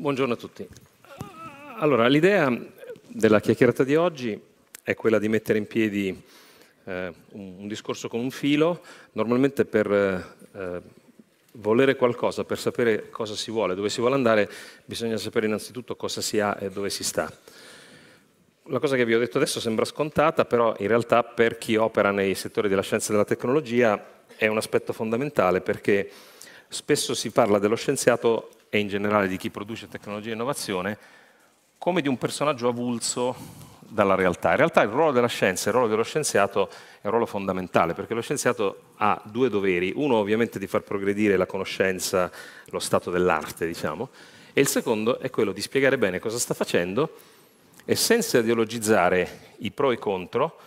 Buongiorno a tutti. Allora, l'idea della chiacchierata di oggi è quella di mettere in piedi eh, un, un, discorso con un filo, normalmente per eh, eh, volere qualcosa, per sapere cosa si vuole, dove si vuole andare, bisogna sapere innanzitutto cosa si ha e dove si sta. La cosa che vi ho detto adesso sembra scontata, però in realtà per chi opera nei settori della scienza e della tecnologia è un aspetto fondamentale perché spesso si parla dello scienziato e in generale di chi produce tecnologia e innovazione come di un personaggio avulso dalla realtà. In realtà il ruolo della scienza, il ruolo dello scienziato è un ruolo fondamentale, perché lo scienziato ha due doveri, uno ovviamente di far progredire la conoscenza, lo stato dell'arte, diciamo, e il secondo è quello di spiegare bene cosa sta facendo e senza ideologizzare i pro e i contro,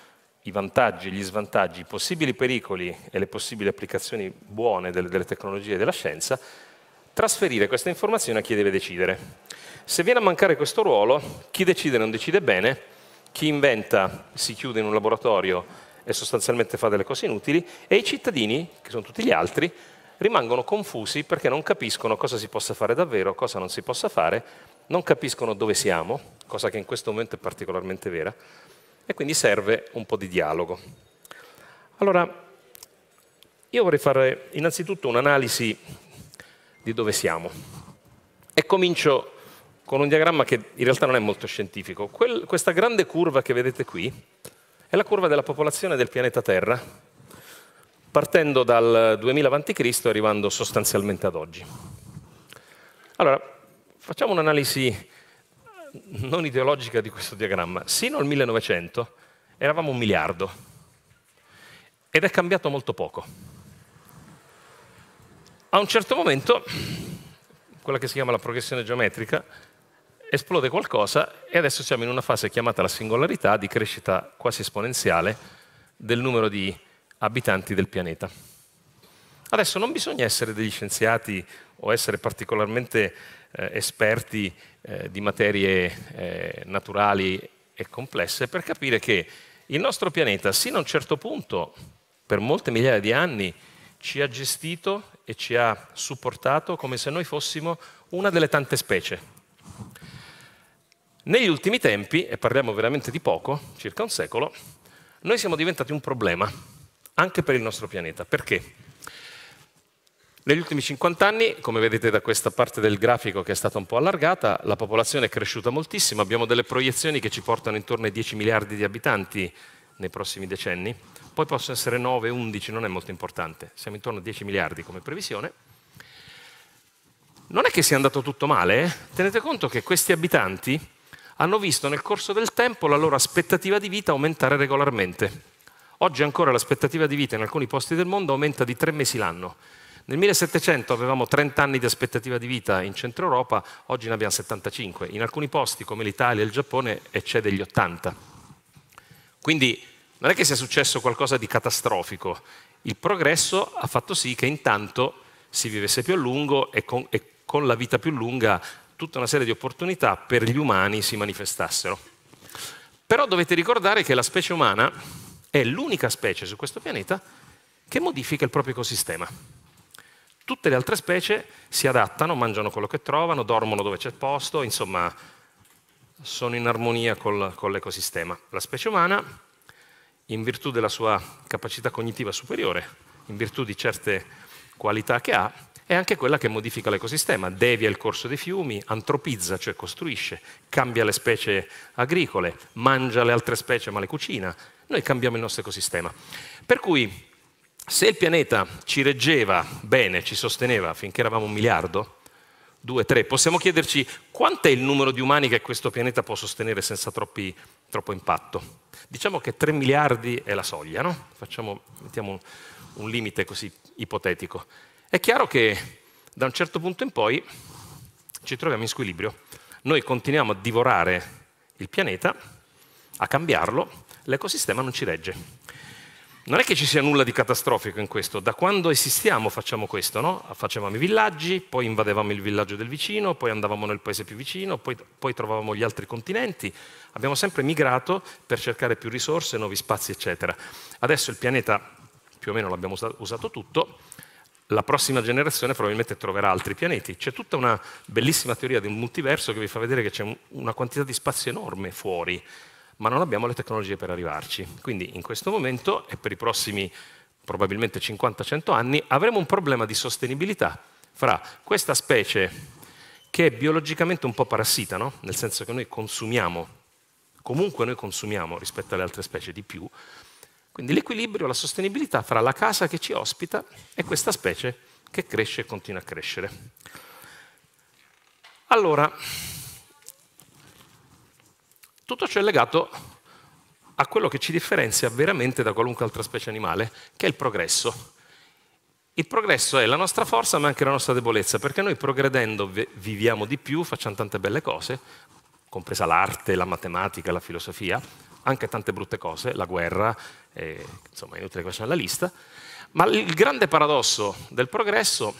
i vantaggi, gli svantaggi, i possibili pericoli e le possibili applicazioni buone delle, delle tecnologie e della scienza, trasferire questa informazione a chi deve decidere. Se viene a mancare questo ruolo, chi decide non decide bene, chi inventa si chiude in un laboratorio e sostanzialmente fa delle cose inutili, e i cittadini, che sono tutti gli altri, rimangono confusi perché non capiscono cosa si possa fare davvero, cosa non si possa fare, non capiscono dove siamo, cosa che in questo momento è particolarmente vera, e quindi serve un po' di dialogo. Allora, io vorrei fare innanzitutto un'analisi di dove siamo. E comincio con un diagramma che in realtà non è molto scientifico. Quel, questa grande curva che vedete qui è la curva della popolazione del pianeta Terra, partendo dal 2000 a.C. e arrivando sostanzialmente ad oggi. Allora, facciamo un'analisi eh, non ideologica di questo diagramma. Sino al 1900 eravamo un miliardo ed è cambiato molto poco a un certo momento, quella che si chiama la progressione geometrica, esplode qualcosa e adesso siamo in una fase chiamata la singolarità di crescita quasi esponenziale del numero di abitanti del pianeta. Adesso non bisogna essere degli scienziati o essere particolarmente eh, esperti eh, di materie eh, naturali e complesse per capire che il nostro pianeta, sino a un certo punto, per molte migliaia di anni, ci ha gestito e ci ha supportato come se noi fossimo una delle tante specie. Negli ultimi tempi, e parliamo veramente di poco, circa un secolo, noi siamo diventati un problema, anche per il nostro pianeta. Perché? Negli ultimi 50 anni, come vedete da questa parte del grafico che è stata un po' allargata, la popolazione è cresciuta moltissimo, abbiamo delle proiezioni che ci portano intorno ai 10 miliardi di abitanti nei prossimi decenni poi possono essere 9, 11, non è molto importante, siamo intorno a 10 miliardi come previsione. Non è che sia andato tutto male, eh? tenete conto che questi abitanti hanno visto nel corso del tempo la loro aspettativa di vita aumentare regolarmente. Oggi ancora l'aspettativa di vita in alcuni posti del mondo aumenta di tre mesi l'anno. Nel 1700 avevamo 30 anni di aspettativa di vita in Centro Europa, oggi ne abbiamo 75. In alcuni posti come l'Italia e il Giappone eccede gli 80. Quindi non è che sia successo qualcosa di catastrofico, il progresso ha fatto sì che intanto si vivesse più a lungo e con, e con la vita più lunga tutta una serie di opportunità per gli umani si manifestassero. Però dovete ricordare che la specie umana è l'unica specie su questo pianeta che modifica il proprio ecosistema. Tutte le altre specie si adattano, mangiano quello che trovano, dormono dove c'è posto, insomma sono in armonia col, con l'ecosistema. La specie umana in virtù della sua capacità cognitiva superiore, in virtù di certe qualità che ha, è anche quella che modifica l'ecosistema, devia il corso dei fiumi, antropizza, cioè costruisce, cambia le specie agricole, mangia le altre specie ma le cucina. Noi cambiamo il nostro ecosistema. Per cui se il pianeta ci reggeva bene, ci sosteneva finché eravamo un miliardo, 2, 3, possiamo chiederci quanto è il numero di umani che questo pianeta può sostenere senza troppi, troppo impatto. Diciamo che 3 miliardi è la soglia, no? Facciamo, mettiamo un, un limite così ipotetico. È chiaro che da un certo punto in poi ci troviamo in squilibrio. Noi continuiamo a divorare il pianeta, a cambiarlo, l'ecosistema non ci regge. Non è che ci sia nulla di catastrofico in questo, da quando esistiamo facciamo questo, no? Facevamo i villaggi, poi invadevamo il villaggio del vicino, poi andavamo nel paese più vicino, poi, poi trovavamo gli altri continenti, abbiamo sempre migrato per cercare più risorse, nuovi spazi, eccetera. Adesso il pianeta più o meno l'abbiamo usato tutto, la prossima generazione probabilmente troverà altri pianeti. C'è tutta una bellissima teoria del multiverso che vi fa vedere che c'è una quantità di spazio enorme fuori ma non abbiamo le tecnologie per arrivarci. Quindi in questo momento e per i prossimi probabilmente 50-100 anni avremo un problema di sostenibilità fra questa specie che è biologicamente un po' parassita, no? nel senso che noi consumiamo, comunque noi consumiamo rispetto alle altre specie di più, quindi l'equilibrio, la sostenibilità fra la casa che ci ospita e questa specie che cresce e continua a crescere. Allora, tutto ciò è legato a quello che ci differenzia veramente da qualunque altra specie animale, che è il progresso. Il progresso è la nostra forza ma anche la nostra debolezza, perché noi progredendo viviamo di più, facciamo tante belle cose, compresa l'arte, la matematica, la filosofia, anche tante brutte cose, la guerra, eh, insomma è inutile che facciamo la lista, ma il grande paradosso del progresso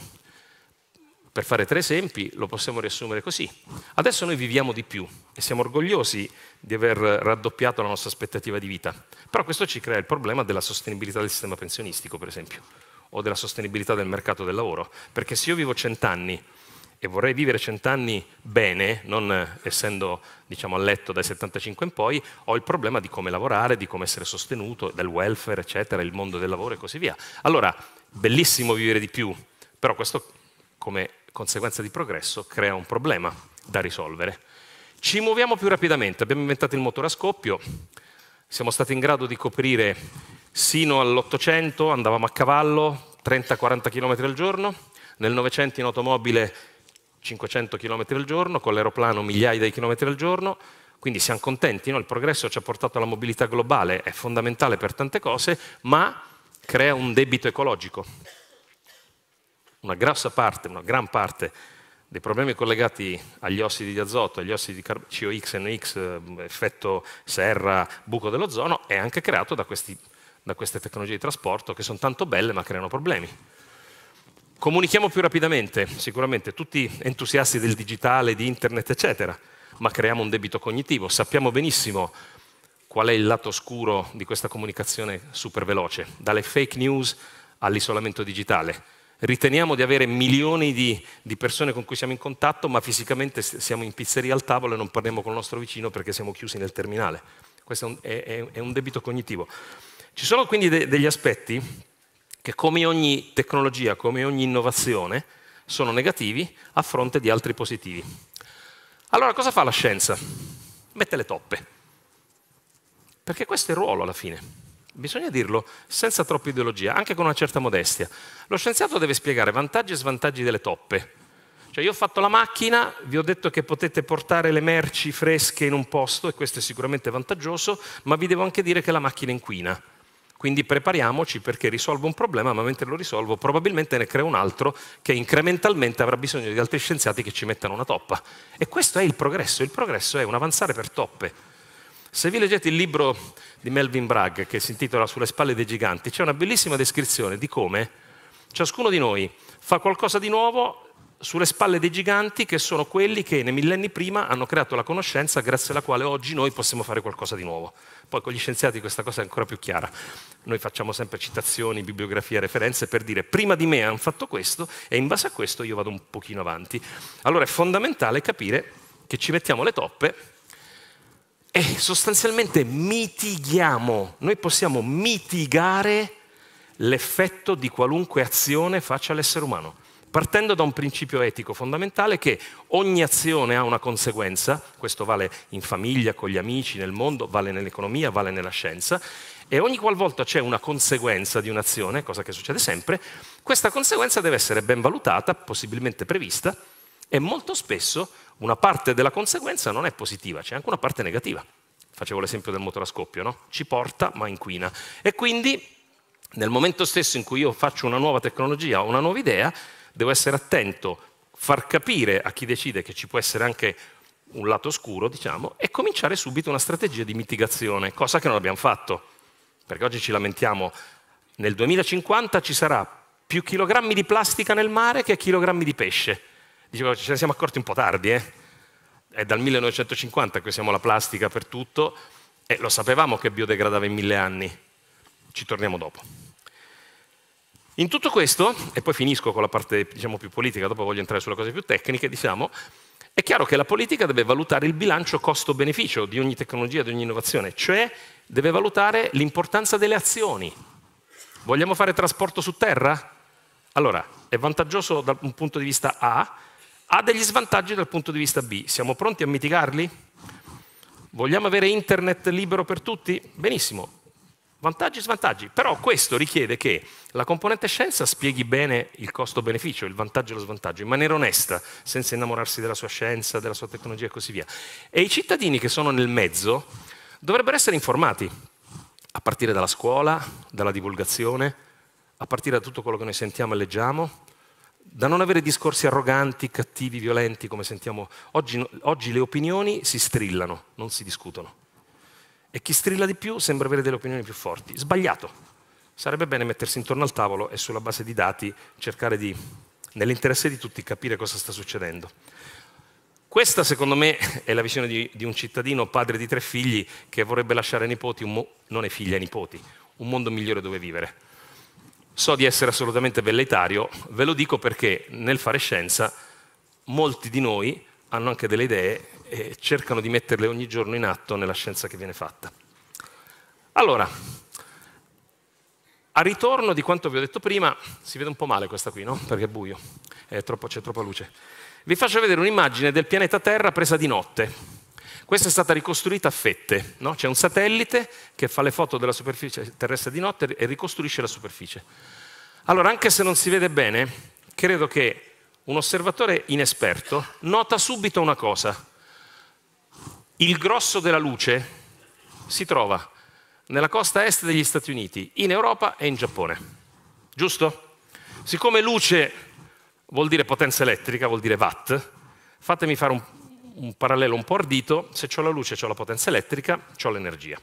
per fare tre esempi lo possiamo riassumere così. Adesso noi viviamo di più e siamo orgogliosi di aver raddoppiato la nostra aspettativa di vita, però questo ci crea il problema della sostenibilità del sistema pensionistico, per esempio, o della sostenibilità del mercato del lavoro, perché se io vivo cent'anni e vorrei vivere cent'anni bene, non essendo diciamo, a letto dai 75 in poi, ho il problema di come lavorare, di come essere sostenuto, del welfare, eccetera, il mondo del lavoro e così via. Allora, bellissimo vivere di più, però questo, come conseguenza di progresso, crea un problema da risolvere. Ci muoviamo più rapidamente, abbiamo inventato il motore a scoppio, siamo stati in grado di coprire sino all'800, andavamo a cavallo, 30-40 km al giorno, nel 900 in automobile 500 km al giorno, con l'aeroplano migliaia di km al giorno, quindi siamo contenti, no? il progresso ci ha portato alla mobilità globale, è fondamentale per tante cose, ma crea un debito ecologico una grossa parte, una gran parte dei problemi collegati agli ossidi di azoto, agli ossidi di COX, NX, eh, effetto serra, buco dell'ozono, è anche creato da, questi, da queste tecnologie di trasporto che sono tanto belle ma creano problemi. Comunichiamo più rapidamente, sicuramente, tutti entusiasti del digitale, di internet, eccetera, ma creiamo un debito cognitivo. Sappiamo benissimo qual è il lato scuro di questa comunicazione super veloce, dalle fake news all'isolamento digitale riteniamo di avere milioni di, di, persone con cui siamo in contatto, ma fisicamente siamo in pizzeria al tavolo e non parliamo con il nostro vicino perché siamo chiusi nel terminale. Questo è un, è, è un debito cognitivo. Ci sono quindi de, degli aspetti che come ogni tecnologia, come ogni innovazione, sono negativi a fronte di altri positivi. Allora cosa fa la scienza? Mette le toppe. Perché questo è il ruolo alla fine bisogna dirlo senza troppa ideologia, anche con una certa modestia. Lo scienziato deve spiegare vantaggi e svantaggi delle toppe. Cioè io ho fatto la macchina, vi ho detto che potete portare le merci fresche in un posto e questo è sicuramente vantaggioso, ma vi devo anche dire che la macchina inquina. Quindi prepariamoci perché risolvo un problema, ma mentre lo risolvo probabilmente ne creo un altro che incrementalmente avrà bisogno di altri scienziati che ci mettano una toppa. E questo è il progresso, il progresso è un avanzare per toppe. Se vi leggete il libro di Melvin Bragg, che si intitola Sulle spalle dei giganti, c'è una bellissima descrizione di come ciascuno di noi fa qualcosa di nuovo sulle spalle dei giganti che sono quelli che nei millenni prima hanno creato la conoscenza grazie alla quale oggi noi possiamo fare qualcosa di nuovo. Poi con gli scienziati questa cosa è ancora più chiara. Noi facciamo sempre citazioni, bibliografie, referenze per dire prima di me hanno fatto questo e in base a questo io vado un pochino avanti. Allora è fondamentale capire che ci mettiamo le toppe e sostanzialmente mitighiamo, noi possiamo mitigare l'effetto di qualunque azione faccia l'essere umano, partendo da un principio etico fondamentale che ogni azione ha una conseguenza, questo vale in famiglia, con gli amici, nel mondo, vale nell'economia, vale nella scienza, e ogni qualvolta c'è una conseguenza di un'azione, cosa che succede sempre, questa conseguenza deve essere ben valutata, possibilmente prevista, e molto spesso una parte della conseguenza non è positiva, c'è anche una parte negativa. Facevo l'esempio del motore a scoppio, no? Ci porta ma inquina. E quindi nel momento stesso in cui io faccio una nuova tecnologia o una nuova idea, devo essere attento, far capire a chi decide che ci può essere anche un lato scuro, diciamo, e cominciare subito una strategia di mitigazione, cosa che non abbiamo fatto. Perché oggi ci lamentiamo, nel 2050 ci sarà più chilogrammi di plastica nel mare che chilogrammi di pesce. Dicevo, ce ne siamo accorti un po' tardi, eh? È dal 1950 che usiamo la plastica per tutto e lo sapevamo che biodegradava in mille anni. Ci torniamo dopo. In tutto questo, e poi finisco con la parte diciamo, più politica, dopo voglio entrare sulle cose più tecniche, diciamo, è chiaro che la politica deve valutare il bilancio costo-beneficio di ogni tecnologia, di ogni innovazione, cioè deve valutare l'importanza delle azioni. Vogliamo fare trasporto su terra? Allora, è vantaggioso da un punto di vista A, ha degli svantaggi dal punto di vista B. Siamo pronti a mitigarli? Vogliamo avere internet libero per tutti? Benissimo. Vantaggi e svantaggi, però questo richiede che la componente scienza spieghi bene il costo-beneficio, il vantaggio e lo svantaggio, in maniera onesta, senza innamorarsi della sua scienza, della sua tecnologia e così via. E i cittadini che sono nel mezzo dovrebbero essere informati, a partire dalla scuola, dalla divulgazione, a partire da tutto quello che noi sentiamo e leggiamo, da non avere discorsi arroganti, cattivi, violenti come sentiamo oggi, oggi le opinioni si strillano, non si discutono. E chi strilla di più sembra avere delle opinioni più forti. Sbagliato. Sarebbe bene mettersi intorno al tavolo e sulla base di dati cercare di, nell'interesse di tutti, capire cosa sta succedendo. Questa, secondo me, è la visione di, di, un cittadino, padre di tre figli, che vorrebbe lasciare ai nipoti, un mo- non ai figli, ai nipoti, un mondo migliore dove vivere. So di essere assolutamente velleitario, ve lo dico perché nel fare scienza molti di noi hanno anche delle idee e cercano di metterle ogni giorno in atto nella scienza che viene fatta. Allora, a ritorno di quanto vi ho detto prima, si vede un po' male questa qui, no? Perché è buio, è troppo, c'è troppa luce. Vi faccio vedere un'immagine del pianeta Terra presa di notte. Questa è stata ricostruita a fette, no? c'è un satellite che fa le foto della superficie terrestre di notte e ricostruisce la superficie. Allora, anche se non si vede bene, credo che un osservatore inesperto nota subito una cosa. Il grosso della luce si trova nella costa est degli Stati Uniti, in Europa e in Giappone. Giusto? Siccome luce vuol dire potenza elettrica, vuol dire watt, fatemi fare un un parallelo un po' ardito, se ho la luce ho la potenza elettrica, ho l'energia.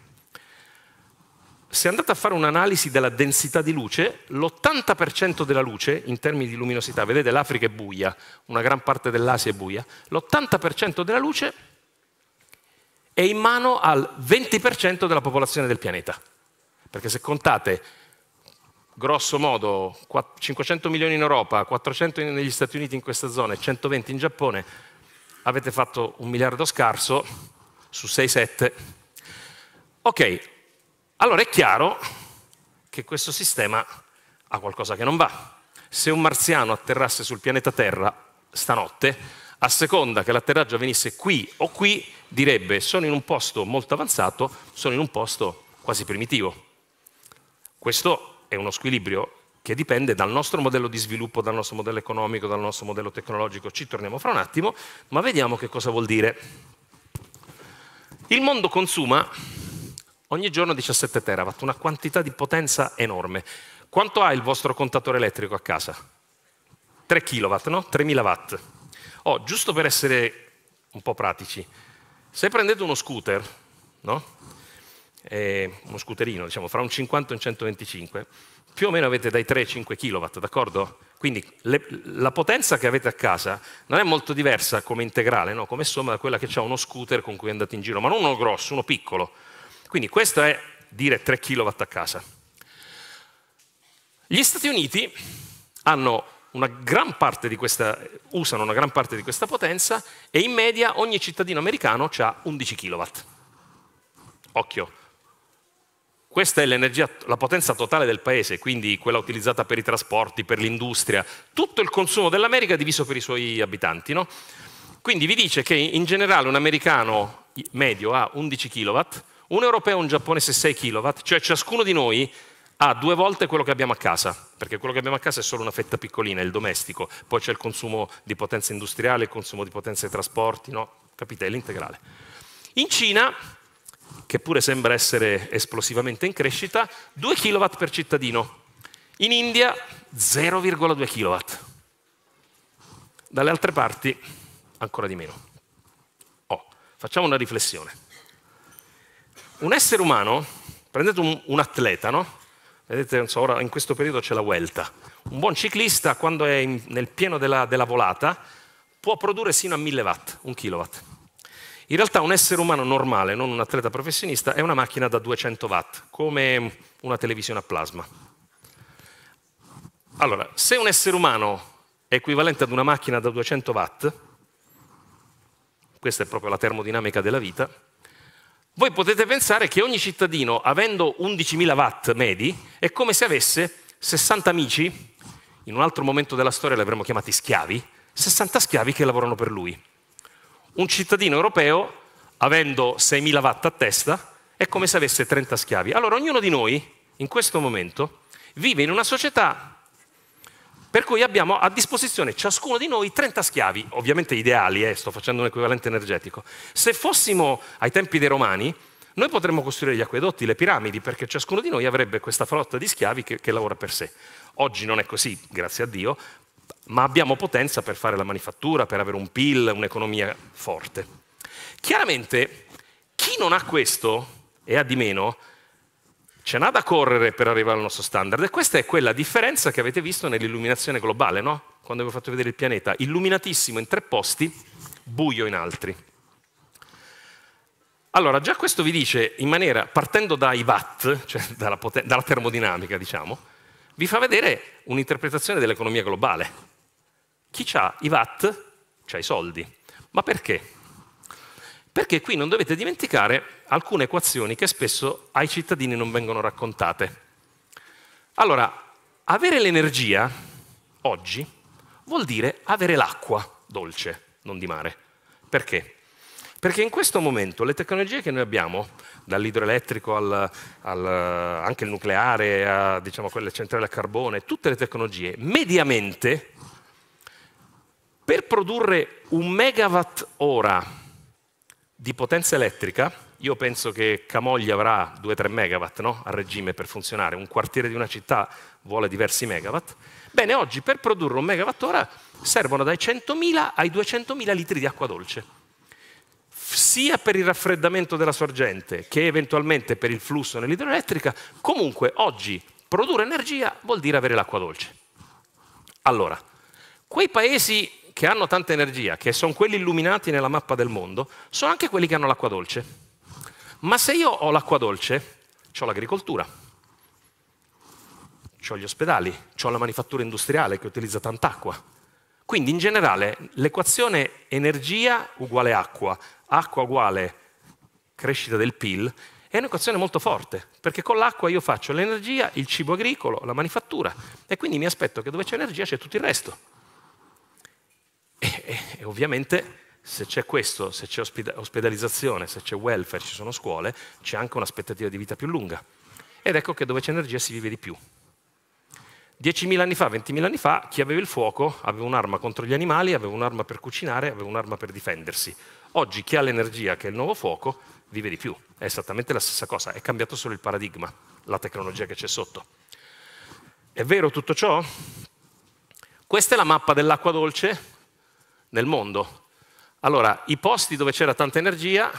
Se andate a fare un'analisi della densità di luce, l'80% della luce, in termini di luminosità, vedete l'Africa è buia, una gran parte dell'Asia è buia, l'80% della luce è in mano al 20% della popolazione del pianeta. Perché se contate grosso modo 500 milioni in Europa, 400 negli Stati Uniti in questa zona e 120 in Giappone, avete fatto un miliardo scarso su 6-7. Ok, allora è chiaro che questo sistema ha qualcosa che non va. Se un marziano atterrasse sul pianeta Terra stanotte, a seconda che l'atterraggio venisse qui o qui, direbbe sono in un posto molto avanzato, sono in un posto quasi primitivo. Questo è uno squilibrio che dipende dal nostro modello di sviluppo, dal nostro modello economico, dal nostro modello tecnologico. Ci torniamo fra un attimo, ma vediamo che cosa vuol dire. Il mondo consuma ogni giorno 17 terawatt, una quantità di potenza enorme. Quanto ha il vostro contatore elettrico a casa? 3 kW, no? 3000 watt. Oh, giusto per essere un po' pratici, se prendete uno scooter, no? eh, uno scooterino, diciamo, fra un 50 e un 125, più o meno avete dai 3 ai 5 kW, d'accordo? Quindi le, la potenza che avete a casa non è molto diversa come integrale, no? come somma da quella che ha uno scooter con cui andate in giro, ma non uno grosso, uno piccolo. Quindi questo è dire 3 kW a casa. Gli Stati Uniti una questa, usano una gran parte di questa potenza e in media ogni cittadino americano ha 11 kW. Occhio, questa è la potenza totale del paese, quindi quella utilizzata per i trasporti, per l'industria, tutto il consumo dell'America diviso per i suoi abitanti. No? Quindi vi dice che in generale un americano medio ha 11 kW, un europeo e un giapponese 6 kW, cioè ciascuno di noi ha due volte quello che abbiamo a casa, perché quello che abbiamo a casa è solo una fetta piccolina, il domestico, poi c'è il consumo di potenza industriale, il consumo di potenza dei trasporti, no? capite, è l'integrale. In Cina che pure sembra essere esplosivamente in crescita, 2 kW per cittadino. In India 0,2 kW. Dalle altre parti ancora di meno. Oh, facciamo una riflessione. Un essere umano, prendete un, un atleta, no? Vedete, so, ora in questo periodo c'è la Vuelta. Un buon ciclista, quando è in, nel pieno della, della volata, può produrre sino a 1000 watt, 1 kilowatt. In realtà un essere umano normale, non un atleta professionista, è una macchina da 200 watt, come una televisione a plasma. Allora, se un essere umano è equivalente ad una macchina da 200 watt, questa è proprio la termodinamica della vita, voi potete pensare che ogni cittadino, avendo 11.000 watt medi, è come se avesse 60 amici, in un altro momento della storia li avremmo chiamati schiavi, 60 schiavi che lavorano per lui un cittadino europeo, avendo 6.000 watt a testa, è come se avesse 30 schiavi. Allora ognuno di noi, in questo momento, vive in una società per cui abbiamo a disposizione ciascuno di noi 30 schiavi, ovviamente ideali, eh, sto facendo un equivalente energetico. Se fossimo ai tempi dei romani, noi potremmo costruire gli acquedotti, le piramidi, perché ciascuno di noi avrebbe questa flotta di schiavi che, che lavora per sé. Oggi non è così, grazie a Dio, ma abbiamo potenza per fare la manifattura, per avere un PIL, un'economia forte. Chiaramente chi non ha questo e ha di meno, ce n'ha da correre per arrivare al nostro standard. E questa è quella differenza che avete visto nell'illuminazione globale, no? Quando vi ho fatto vedere il pianeta, illuminatissimo in tre posti, buio in altri. Allora, già questo vi dice, in maniera, partendo dai watt, cioè dalla, dalla termodinamica, diciamo, vi fa vedere un'interpretazione dell'economia globale. Chi ha i VAT ha i soldi. Ma perché? Perché qui non dovete dimenticare alcune equazioni che spesso ai cittadini non vengono raccontate. Allora, avere l'energia oggi vuol dire avere l'acqua dolce, non di mare. Perché? Perché in questo momento le tecnologie che noi abbiamo, dall'idroelettrico al, al, anche il nucleare, a diciamo, quelle centrali a carbone, tutte le tecnologie, mediamente per produrre un megawatt ora di potenza elettrica, io penso che Camoglia avrà 2-3 megawatt no? a regime per funzionare, un quartiere di una città vuole diversi megawatt, bene, oggi per produrre un megawatt ora servono dai 100.000 ai 200.000 litri di acqua dolce sia per il raffreddamento della sorgente che eventualmente per il flusso nell'idroelettrica, comunque oggi produrre energia vuol dire avere l'acqua dolce. Allora, quei paesi che hanno tanta energia, che sono quelli illuminati nella mappa del mondo, sono anche quelli che hanno l'acqua dolce. Ma se io ho l'acqua dolce, ho l'agricoltura, ho gli ospedali, ho la manifattura industriale che utilizza tanta acqua. Quindi in generale l'equazione energia uguale acqua, acqua uguale crescita del PIL, è un'equazione molto forte, perché con l'acqua io faccio l'energia, il cibo agricolo, la manifattura e quindi mi aspetto che dove c'è energia c'è tutto il resto. E, e, e ovviamente se c'è questo, se c'è ospedalizzazione, se c'è welfare, ci sono scuole, c'è anche un'aspettativa di vita più lunga. Ed ecco che dove c'è energia si vive di più. 10.000 anni fa, 20.000 anni fa, chi aveva il fuoco aveva un'arma contro gli animali, aveva un'arma per cucinare, aveva un'arma per difendersi. Oggi chi ha l'energia, che è il nuovo fuoco, vive di più. È esattamente la stessa cosa, è cambiato solo il paradigma, la tecnologia che c'è sotto. È vero tutto ciò? Questa è la mappa dell'acqua dolce nel mondo. Allora, i posti dove c'era tanta energia,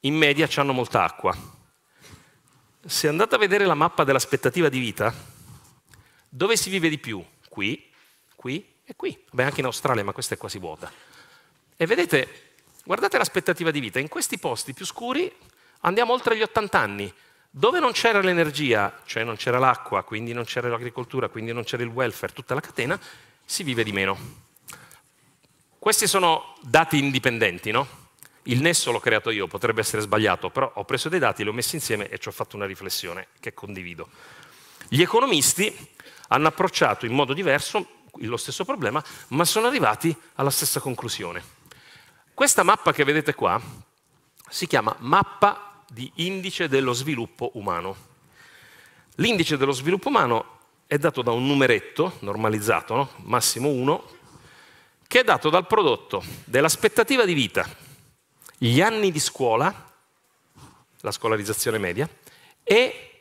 in media hanno molta acqua. Se andate a vedere la mappa dell'aspettativa di vita, dove si vive di più? Qui, qui e qui. Beh, anche in Australia, ma questa è quasi vuota. E vedete, guardate l'aspettativa di vita, in questi posti più scuri andiamo oltre gli 80 anni. Dove non c'era l'energia, cioè non c'era l'acqua, quindi non c'era l'agricoltura, quindi non c'era il welfare, tutta la catena, si vive di meno. Questi sono dati indipendenti, no? Il nesso l'ho creato io, potrebbe essere sbagliato, però ho preso dei dati, li ho messi insieme e ci ho fatto una riflessione che condivido. Gli economisti hanno approcciato in modo diverso lo stesso problema, ma sono arrivati alla stessa conclusione. Questa mappa che vedete qua si chiama mappa di indice dello sviluppo umano. L'indice dello sviluppo umano è dato da un numeretto normalizzato, no? massimo 1, che è dato dal prodotto dell'aspettativa di vita, gli anni di scuola, la scolarizzazione media, e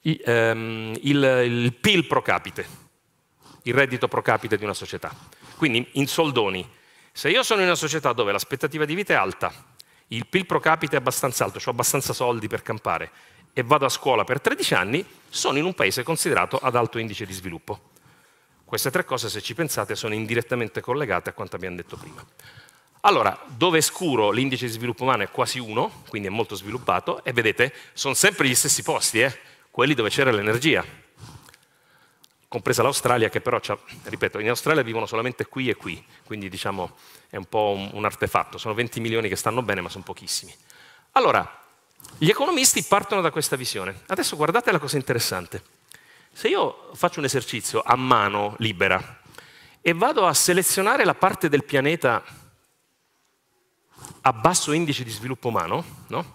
ehm, il, il PIL pro capite, il reddito pro capite di una società. Quindi, in soldoni, se io sono in una società dove l'aspettativa di vita è alta, il PIL pro capite è abbastanza alto, ho abbastanza soldi per campare e vado a scuola per 13 anni, sono in un paese considerato ad alto indice di sviluppo. Queste tre cose, se ci pensate, sono indirettamente collegate a quanto abbiamo detto prima. Allora, dove è scuro l'indice di sviluppo umano è quasi 1, quindi è molto sviluppato, e vedete, sono sempre gli stessi posti, eh? quelli dove c'era l'energia, compresa l'Australia, che però, ripeto, in Australia vivono solamente qui e qui, quindi diciamo è un po' un, un artefatto, sono 20 milioni che stanno bene, ma sono pochissimi. Allora, gli economisti partono da questa visione. Adesso guardate la cosa interessante. Se io faccio un esercizio a mano libera e vado a selezionare la parte del pianeta a basso indice di sviluppo umano, no?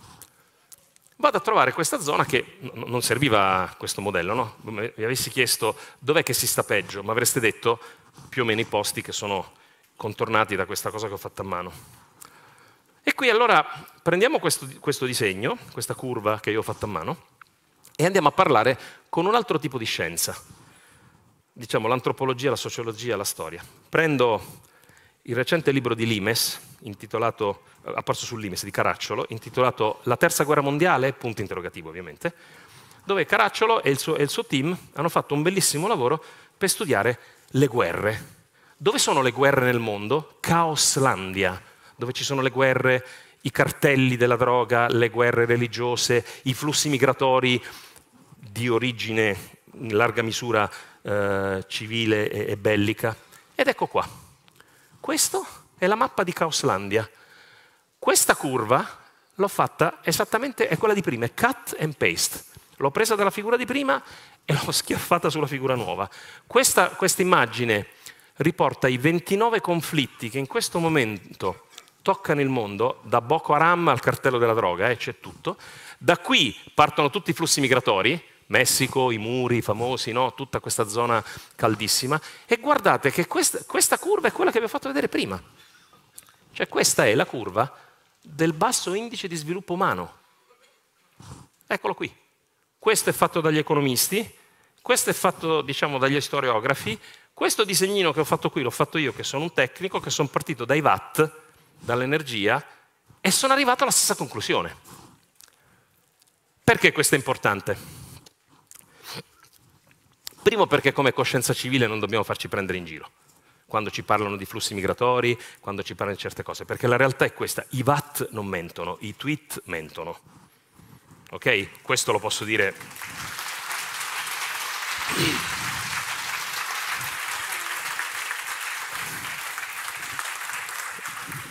vado a trovare questa zona che non serviva a questo modello. No? Vi avessi chiesto dov'è che si sta peggio, mi avreste detto più o meno i posti che sono contornati da questa cosa che ho fatto a mano. E qui allora prendiamo questo, questo disegno, questa curva che io ho fatto a mano, e andiamo a parlare con un altro tipo di scienza, diciamo l'antropologia, la sociologia, la storia. Prendo il recente libro di Limes, intitolato, apparso su Limes, di Caracciolo, intitolato La terza guerra mondiale, punto interrogativo ovviamente, dove Caracciolo e il, suo, e il suo team hanno fatto un bellissimo lavoro per studiare le guerre. Dove sono le guerre nel mondo? Caoslandia, dove ci sono le guerre, i cartelli della droga, le guerre religiose, i flussi migratori, di origine in larga misura eh, civile e, e bellica. Ed ecco qua. Questa è la mappa di Caoslandia. Questa curva l'ho fatta esattamente, è quella di prima, è cut and paste. L'ho presa dalla figura di prima e l'ho schiaffata sulla figura nuova. questa immagine riporta i 29 conflitti che in questo momento toccano il mondo, da Boko Haram al cartello della droga, eh, c'è tutto. Da qui partono tutti i flussi migratori, Messico, i muri famosi, no? tutta questa zona caldissima. E guardate che questa, questa curva è quella che vi ho fatto vedere prima. Cioè questa è la curva del basso indice di sviluppo umano. Eccolo qui. Questo è fatto dagli economisti, questo è fatto diciamo, dagli storiografi, questo disegnino che ho fatto qui l'ho fatto io che sono un tecnico, che sono partito dai VAT dall'energia e sono arrivato alla stessa conclusione. Perché questo è importante? Primo perché come coscienza civile non dobbiamo farci prendere in giro quando ci parlano di flussi migratori, quando ci parlano di certe cose, perché la realtà è questa, i VAT non mentono, i tweet mentono. Ok? Questo lo posso dire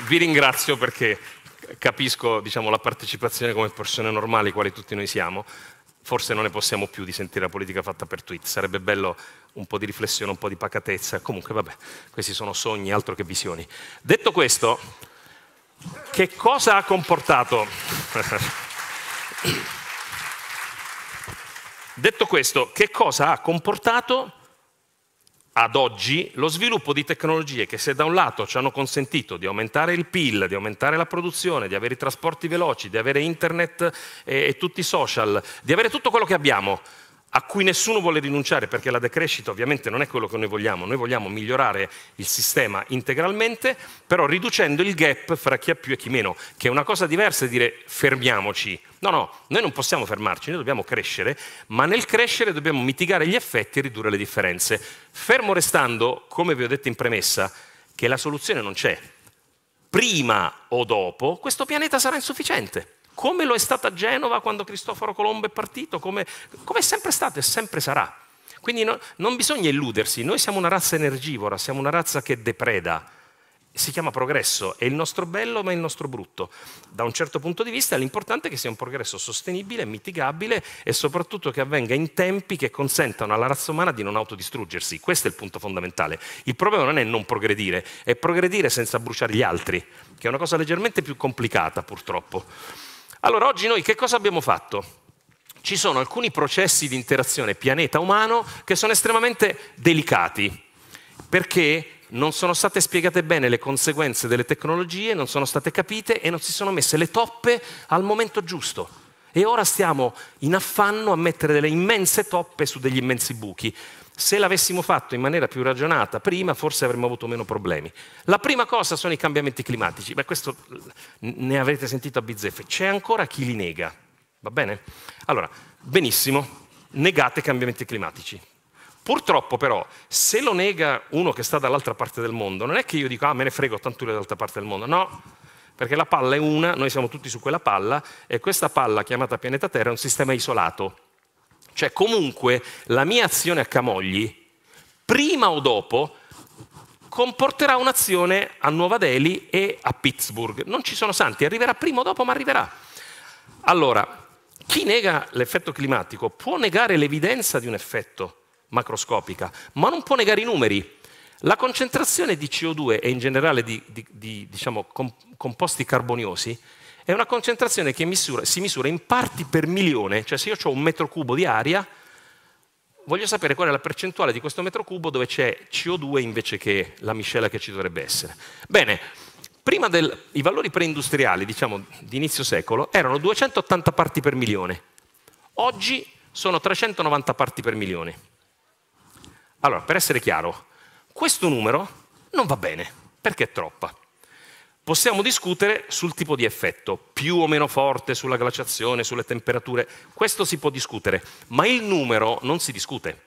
vi ringrazio perché capisco diciamo, la partecipazione come persone normali, quali tutti noi siamo, forse non ne possiamo più di sentire la politica fatta per tweet, sarebbe bello un po' di riflessione, un po' di pacatezza, comunque vabbè, questi sono sogni altro che visioni. Detto questo, che cosa ha comportato? Detto questo, che cosa ha comportato ad oggi lo sviluppo di tecnologie che se da un lato ci hanno consentito di aumentare il PIL, di aumentare la produzione, di avere i trasporti veloci, di avere internet e, eh, e tutti i social, di avere tutto quello che abbiamo, a cui nessuno vuole rinunciare perché la decrescita ovviamente non è quello che noi vogliamo, noi vogliamo migliorare il sistema integralmente, però riducendo il gap fra chi ha più e chi meno, che è una cosa diversa di dire fermiamoci. No, no, noi non possiamo fermarci, noi dobbiamo crescere, ma nel crescere dobbiamo mitigare gli effetti e ridurre le differenze. Fermo restando, come vi ho detto in premessa, che la soluzione non c'è. Prima o dopo questo pianeta sarà insufficiente come lo è stata Genova quando Cristoforo Colombo è partito, come, come è sempre stato e sempre sarà. Quindi no, non bisogna illudersi, noi siamo una razza energivora, siamo una razza che depreda, si chiama progresso, è il nostro bello ma è il nostro brutto. Da un certo punto di vista l'importante è che sia un progresso sostenibile, mitigabile e soprattutto che avvenga in tempi che consentano alla razza umana di non autodistruggersi. Questo è il punto fondamentale. Il problema non è non progredire, è progredire senza bruciare gli altri, che è una cosa leggermente più complicata purtroppo. Allora, oggi noi che cosa abbiamo fatto? Ci sono alcuni processi di interazione pianeta-umano che sono estremamente delicati, perché non sono state spiegate bene le conseguenze delle tecnologie, non sono state capite e non si sono messe le toppe al momento giusto. E ora stiamo in affanno a mettere delle immense toppe su degli immensi buchi. Se l'avessimo fatto in maniera più ragionata prima, forse avremmo avuto meno problemi. La prima cosa sono i cambiamenti climatici. Beh, questo ne avrete sentito a bizzeffe. C'è ancora chi li nega. Va bene? Allora, benissimo, negate i cambiamenti climatici. Purtroppo però, se lo nega uno che sta dall'altra parte del mondo, non è che io dico, ah, me ne frego, tanto lui dall'altra parte del mondo. No, perché la palla è una, noi siamo tutti su quella palla, e questa palla chiamata pianeta Terra è un sistema isolato cioè comunque la mia azione a Camogli, prima o dopo, comporterà un'azione a Nuova Delhi e a Pittsburgh. Non ci sono santi, arriverà prima o dopo, ma arriverà. Allora, chi nega l'effetto climatico può negare l'evidenza di un effetto macroscopica, ma non può negare i numeri. La concentrazione di CO2 e in generale di, di, di diciamo, composti carboniosi è una concentrazione che misura, si misura in parti per milione, cioè se io ho un metro cubo di aria, voglio sapere qual è la percentuale di questo metro cubo dove c'è CO2 invece che la miscela che ci dovrebbe essere. Bene, prima del, i valori preindustriali, diciamo di inizio secolo, erano 280 parti per milione. Oggi sono 390 parti per milione. Allora, per essere chiaro, questo numero non va bene, perché è troppa. Possiamo discutere sul tipo di effetto, più o meno forte sulla glaciazione, sulle temperature, questo si può discutere, ma il numero non si discute.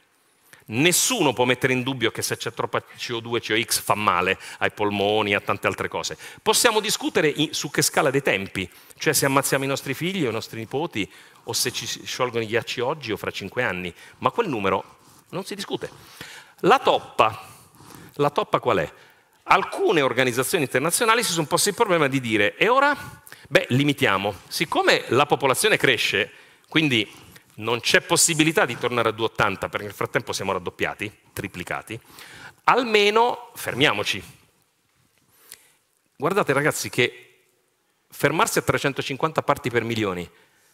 Nessuno può mettere in dubbio che se c'è troppa CO2, COX fa male ai polmoni, a tante altre cose. Possiamo discutere su che scala dei tempi, cioè se ammazziamo i nostri figli o i nostri nipoti o se ci sciolgono i ghiacci oggi o fra cinque anni, ma quel numero non si discute. La toppa, la toppa qual è? alcune organizzazioni internazionali si sono posti il problema di dire e ora? Beh, limitiamo. Siccome la popolazione cresce, quindi non c'è possibilità di tornare a 280 perché nel frattempo siamo raddoppiati, triplicati, almeno fermiamoci. Guardate ragazzi che fermarsi a 350 parti per milioni,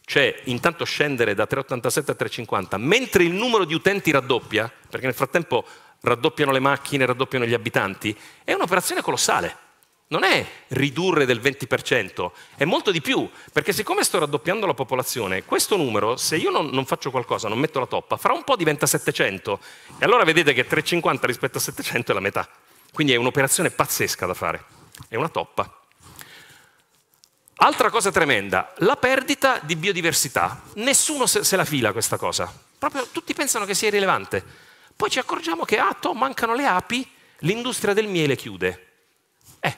cioè intanto scendere da 387 a 350, mentre il numero di utenti raddoppia, perché nel frattempo raddoppiano le macchine, raddoppiano gli abitanti, è un'operazione colossale. Non è ridurre del 20%, è molto di più, perché siccome sto raddoppiando la popolazione, questo numero, se io non, non faccio qualcosa, non metto la toppa, fra un po' diventa 700. E allora vedete che 350 rispetto a 700 è la metà. Quindi è un'operazione pazzesca da fare, è una toppa. Altra cosa tremenda, la perdita di biodiversità. Nessuno se la fila questa cosa. Proprio tutti pensano che sia irrilevante. Poi ci accorgiamo che, ah, to, mancano le api, l'industria del miele chiude. Eh,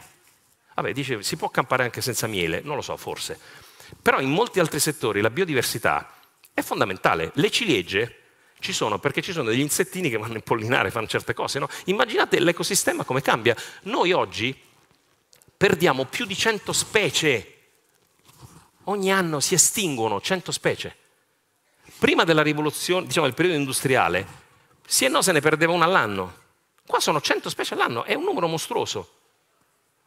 vabbè, dice, si può campare anche senza miele, non lo so, forse. Però in molti altri settori la biodiversità è fondamentale. Le ciliegie ci sono perché ci sono degli insettini che vanno a impollinare, fanno certe cose. No? Immaginate l'ecosistema come cambia. Noi oggi perdiamo più di 100 specie. Ogni anno si estinguono 100 specie. Prima della rivoluzione, diciamo del periodo industriale, sì e no se ne perdeva una all'anno. Qua sono 100 specie all'anno, è un numero mostruoso.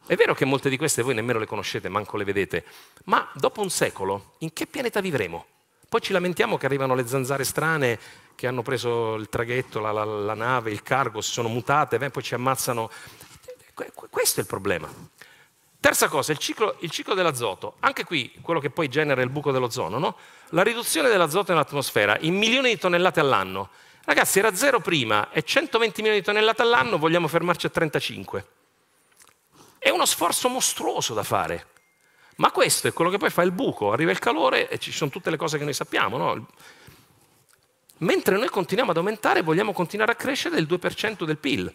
È vero che molte di queste voi nemmeno le conoscete, manco le vedete, ma dopo un secolo in che pianeta vivremo? Poi ci lamentiamo che arrivano le zanzare strane che hanno preso il traghetto, la, la, la nave, il cargo, si sono mutate, beh, poi ci ammazzano. Questo è il problema. Terza cosa, il ciclo, il ciclo dell'azoto. Anche qui, quello che poi genera il buco dell'ozono, no? La riduzione dell'azoto nell'atmosfera in milioni di tonnellate all'anno Ragazzi, era zero prima e 120 milioni di tonnellate all'anno, vogliamo fermarci a 35. È uno sforzo mostruoso da fare. Ma questo è quello che poi fa il buco, arriva il calore e ci sono tutte le cose che noi sappiamo. No? Mentre noi continuiamo ad aumentare, vogliamo continuare a crescere del 2% del PIL.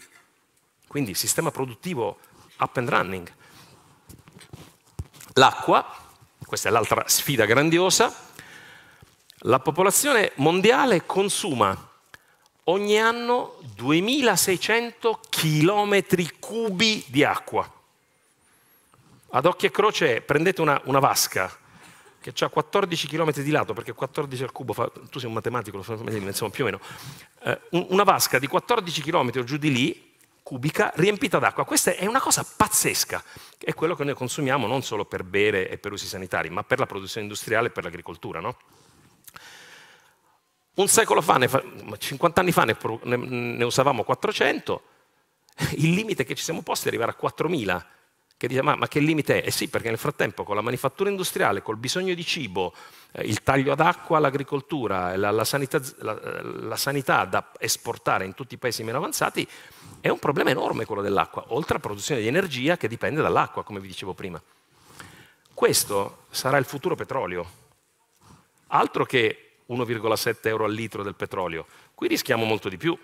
Quindi sistema produttivo up and running. L'acqua, questa è l'altra sfida grandiosa, la popolazione mondiale consuma ogni anno 2600 chilometri cubi di acqua. Ad occhio e croce prendete una, una vasca che ha 14 km di lato, perché 14 al cubo, fa, tu sei un matematico, lo so, insomma più o meno, eh, una vasca di 14 km o giù di lì, cubica, riempita d'acqua. Questa è una cosa pazzesca, è quello che noi consumiamo non solo per bere e per usi sanitari, ma per la produzione industriale e per l'agricoltura, no? Un secolo fa, 50 anni fa ne, usavamo 400, il limite che ci siamo posti è arrivare a 4000. Che dice, ma, ma che limite è? Eh sì, perché nel frattempo con la manifattura industriale, col bisogno di cibo, eh, il taglio ad acqua all'agricoltura, la, la, sanità, la, la sanità da esportare in tutti i paesi meno avanzati, è un problema enorme quello dell'acqua, oltre alla produzione di energia che dipende dall'acqua, come vi dicevo prima. Questo sarà il futuro petrolio. Altro che 1,7 euro al litro del petrolio. Qui rischiamo molto di più,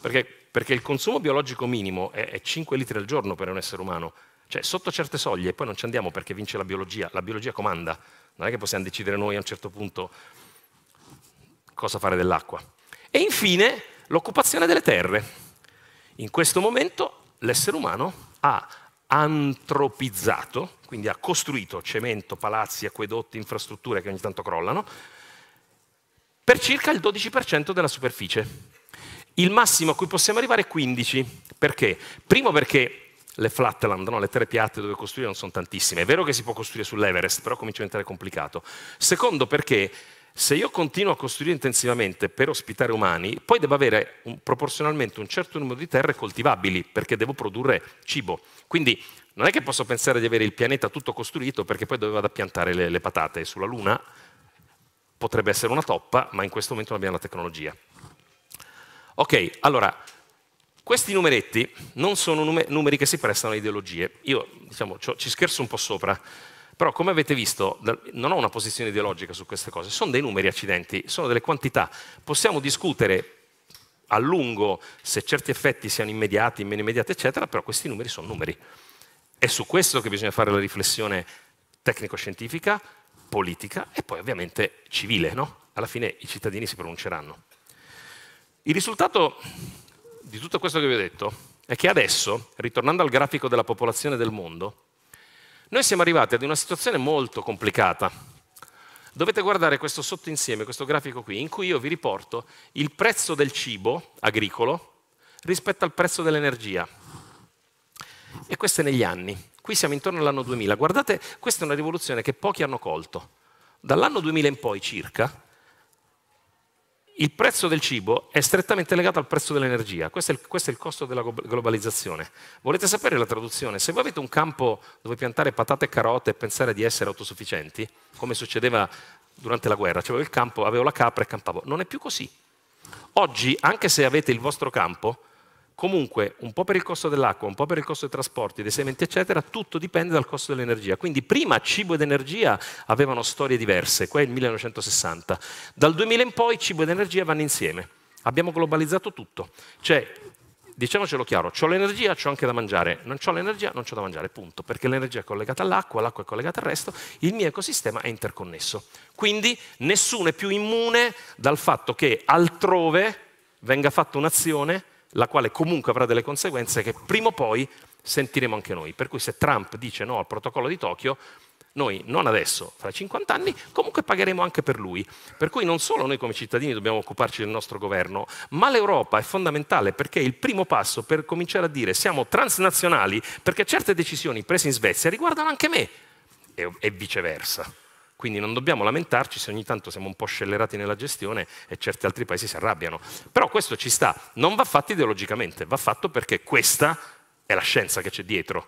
perché, perché il consumo biologico minimo è, è 5 litri al giorno per un essere umano, cioè sotto certe soglie, poi non ci andiamo perché vince la biologia, la biologia comanda, non è che possiamo decidere noi a un certo punto cosa fare dell'acqua. E infine l'occupazione delle terre. In questo momento l'essere umano ha antropizzato, quindi ha costruito cemento, palazzi, acquedotti, infrastrutture che ogni tanto crollano, per circa il 12% della superficie. Il massimo a cui possiamo arrivare è 15. Perché? Primo perché le flatland, no? le terre piatte dove costruire non sono tantissime. È vero che si può costruire sull'Everest, però comincia a diventare complicato. Secondo perché se io continuo a costruire intensivamente per ospitare umani, poi devo avere un, proporzionalmente un certo numero di terre coltivabili, perché devo produrre cibo. Quindi non è che posso pensare di avere il pianeta tutto costruito perché poi dove vado a piantare le, le patate sulla Luna potrebbe essere una toppa, ma in questo momento non abbiamo la tecnologia. Ok, allora, questi numeretti non sono numeri che si prestano a ideologie. Io diciamo, ci scherzo un po' sopra, però come avete visto non ho una posizione ideologica su queste cose, sono dei numeri accidenti, sono delle quantità. Possiamo discutere a lungo se certi effetti siano immediati, meno immediati, eccetera, però questi numeri sono numeri. È su questo che bisogna fare la riflessione tecnico-scientifica, politica e poi ovviamente civile, no? Alla fine i cittadini si pronunceranno. Il risultato di tutto questo che vi ho detto è che adesso, ritornando al grafico della popolazione del mondo, noi siamo arrivati ad una situazione molto complicata. Dovete guardare questo sottoinsieme, questo grafico qui, in cui io vi riporto il prezzo del cibo agricolo rispetto al prezzo dell'energia. E questo è negli anni. Qui siamo intorno all'anno 2000. Guardate, questa è una rivoluzione che pochi hanno colto. Dall'anno 2000 in poi circa, il prezzo del cibo è strettamente legato al prezzo dell'energia, questo è, il, questo è il costo della globalizzazione. Volete sapere la traduzione? Se voi avete un campo dove piantare patate e carote e pensare di essere autosufficienti, come succedeva durante la guerra, cioè avevo il campo, avevo la capra e campavo, non è più così. Oggi, anche se avete il vostro campo, comunque un po' per il costo dell'acqua, un po' per il costo dei trasporti, dei sementi, eccetera, tutto dipende dal costo dell'energia. Quindi prima cibo ed energia avevano storie diverse, qua è il 1960. Dal 2000 in poi cibo ed energia vanno insieme. Abbiamo globalizzato tutto. Cioè, diciamocelo chiaro, ho l'energia, ho anche da mangiare. Non ho l'energia, non ho da mangiare, punto. Perché l'energia è collegata all'acqua, l'acqua è collegata al resto, il mio ecosistema è interconnesso. Quindi nessuno è più immune dal fatto che altrove venga fatta un'azione la quale comunque avrà delle conseguenze che prima o poi sentiremo anche noi. Per cui se Trump dice no al protocollo di Tokyo, noi non adesso, fra 50 anni, comunque pagheremo anche per lui. Per cui non solo noi come cittadini dobbiamo occuparci del nostro governo, ma l'Europa è fondamentale perché è il primo passo per cominciare a dire siamo transnazionali perché certe decisioni prese in Svezia riguardano anche me e, e viceversa. Quindi non dobbiamo lamentarci se ogni tanto siamo un po' scellerati nella gestione e certi altri paesi si arrabbiano. Però questo ci sta, non va fatto ideologicamente, va fatto perché questa è la scienza che c'è dietro